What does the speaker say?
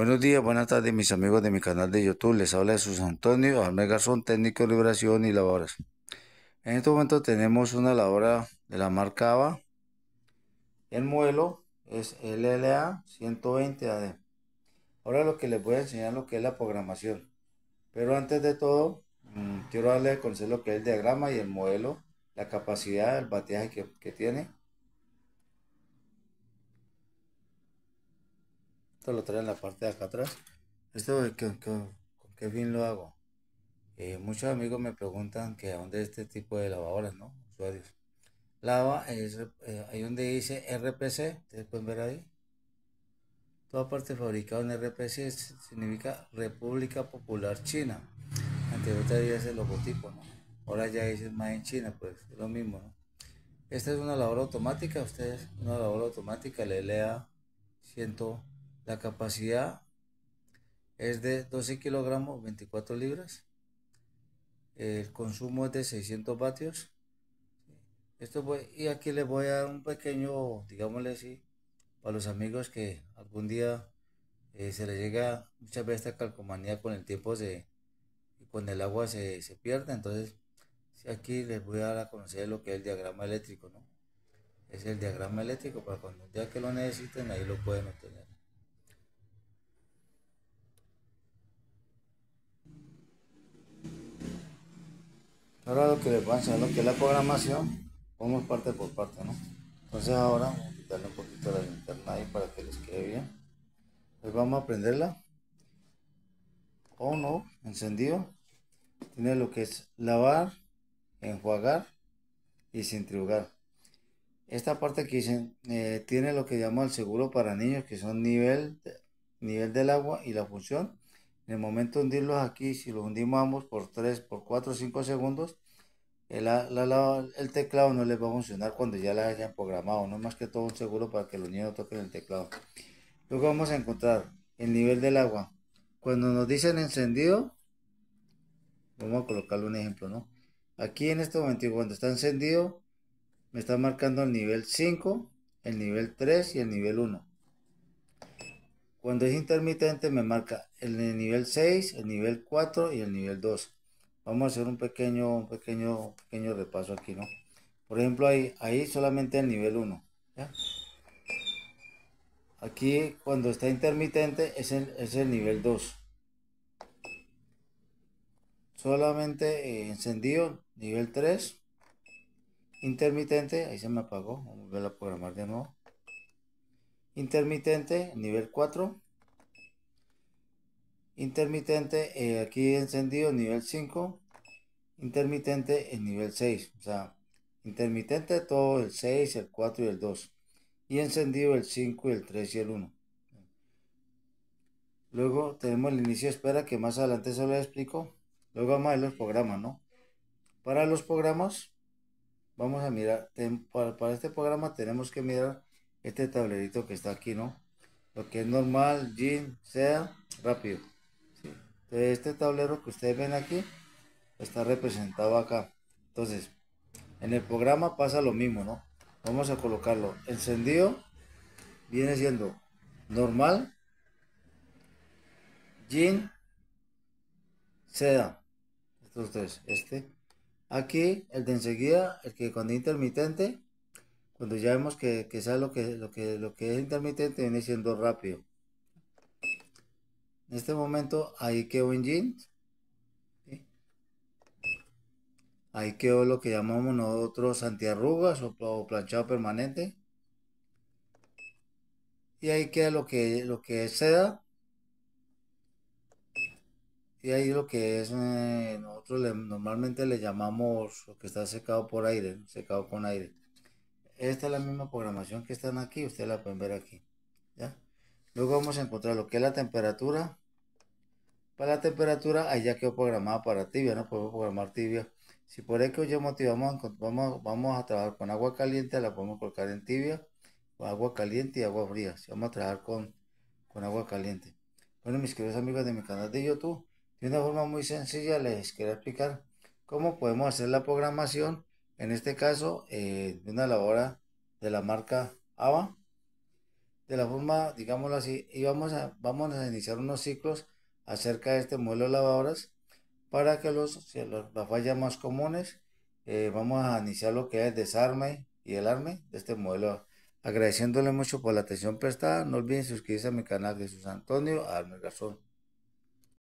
Buenos días, buenas tardes mis amigos de mi canal de YouTube, les habla Jesús Antonio Armel Garzón, técnico de liberación y labores. En este momento tenemos una labor de la marca AVA, el modelo es LLA 120AD. Ahora lo que les voy a enseñar es lo que es la programación, pero antes de todo mm, quiero darle a conocer lo que es el diagrama y el modelo, la capacidad, el bateaje que, que tiene Esto lo trae en la parte de acá atrás. ¿Esto con, qué fin lo hago? Eh, muchos amigos me preguntan que a dónde este tipo de lavadoras, ¿no? Usuarios. Lava, es, eh, ahí donde dice RPC, ustedes pueden ver ahí. Toda parte fabricada en RPC significa República Popular China. otra es ese logotipo, ¿no? Ahora ya dice más en China, pues es lo mismo, ¿no? Esta es una labor automática, ustedes, una labor automática, le lea 100. La capacidad es de 12 kilogramos, 24 libras. El consumo es de 600 vatios. Esto voy y aquí les voy a dar un pequeño, digámosle así, para los amigos que algún día eh, se les llega muchas veces esta calcomanía con el tiempo se, con el agua se, se pierde. Entonces, aquí les voy a dar a conocer lo que es el diagrama eléctrico, ¿no? Es el diagrama eléctrico para cuando ya que lo necesiten ahí lo pueden obtener. Ahora lo que les va a enseñar lo que es la programación, vamos parte por parte, ¿no? Entonces ahora vamos a quitarle un poquito la linterna ahí para que les quede bien. Pues vamos a prenderla. O oh, no, encendido. Tiene lo que es lavar, enjuagar y centrifugar. Esta parte que dicen eh, tiene lo que llamo el seguro para niños, que son nivel, nivel del agua y la función. En el momento de hundirlos aquí, si los hundimos ambos por 3, por 4 o 5 segundos, el, teclado no les va a funcionar cuando ya la hayan programado, no más que todo un seguro para que los niños toquen el teclado. Luego vamos a encontrar el nivel del agua. Cuando nos dicen encendido, vamos a colocarle un ejemplo, ¿no? Aquí en este momento, cuando está encendido, me está marcando el nivel 5, el nivel 3 y el nivel 1. Cuando es intermitente me marca el nivel 6, el nivel 4 y el nivel 2. Vamos a hacer un pequeño, un pequeño, pequeño repaso aquí, ¿no? Por ejemplo, ahí, ahí solamente el nivel 1. Aquí cuando está intermitente es el, nivel 2. Solamente eh, encendido, nivel 3. Intermitente, ahí se me apagó, vamos a volver a programar de nuevo. Intermitente, nivel 4 intermitente eh, aquí encendido nivel 5, intermitente en nivel 6, o sea, intermitente todo el 6, el 4 y el 2, y encendido el 5, y el 3 y el 1. Luego tenemos el inicio de espera que más adelante se lo explico. Luego vamos a ver los programas, ¿no? Para los programas, vamos a mirar, para, este programa tenemos que mirar este tablerito que está aquí, ¿no? Lo que es normal, gin, sea, rápido este tablero que ustedes ven aquí está representado acá. Entonces, en el programa pasa lo mismo, ¿no? Vamos a colocarlo. Encendido viene siendo normal, jean, seda. Estos tres, este. Aquí, el de enseguida, el que cuando intermitente, cuando ya vemos que, que lo que, lo, que, lo que es intermitente, viene siendo rápido. En este momento ahí quedó en jeans. Ahí quedó lo que llamamos nosotros antiarrugas o, planchado permanente. Y ahí queda lo que, lo que es seda. Y ahí lo que es, eh, nosotros normalmente le llamamos lo que está secado por aire, secado con aire. Esta es la misma programación que están aquí, ustedes la pueden ver aquí. ¿ya? Luego vamos a encontrar lo que es la temperatura, para pues la temperatura, ahí ya quedó programada para tibia, no podemos programar tibia. Si por eso yo motivamos vamos, vamos, a trabajar con agua caliente, la podemos colocar en tibia, con agua caliente y agua fría. Si vamos a trabajar con, con agua caliente. Bueno, mis queridos amigos de mi canal de YouTube, de una forma muy sencilla les quiero explicar cómo podemos hacer la programación, en este caso, eh, de una lavadora de la marca AVA. De la forma, digámoslo así, y vamos a, vamos a iniciar unos ciclos acerca de este modelo de lavadoras para que los, las fallas más comunes eh, vamos a iniciar lo que es desarme y el arme de este modelo. Agradeciéndole mucho por la atención prestada, no olviden suscribirse a mi canal sus Antonio Arme razón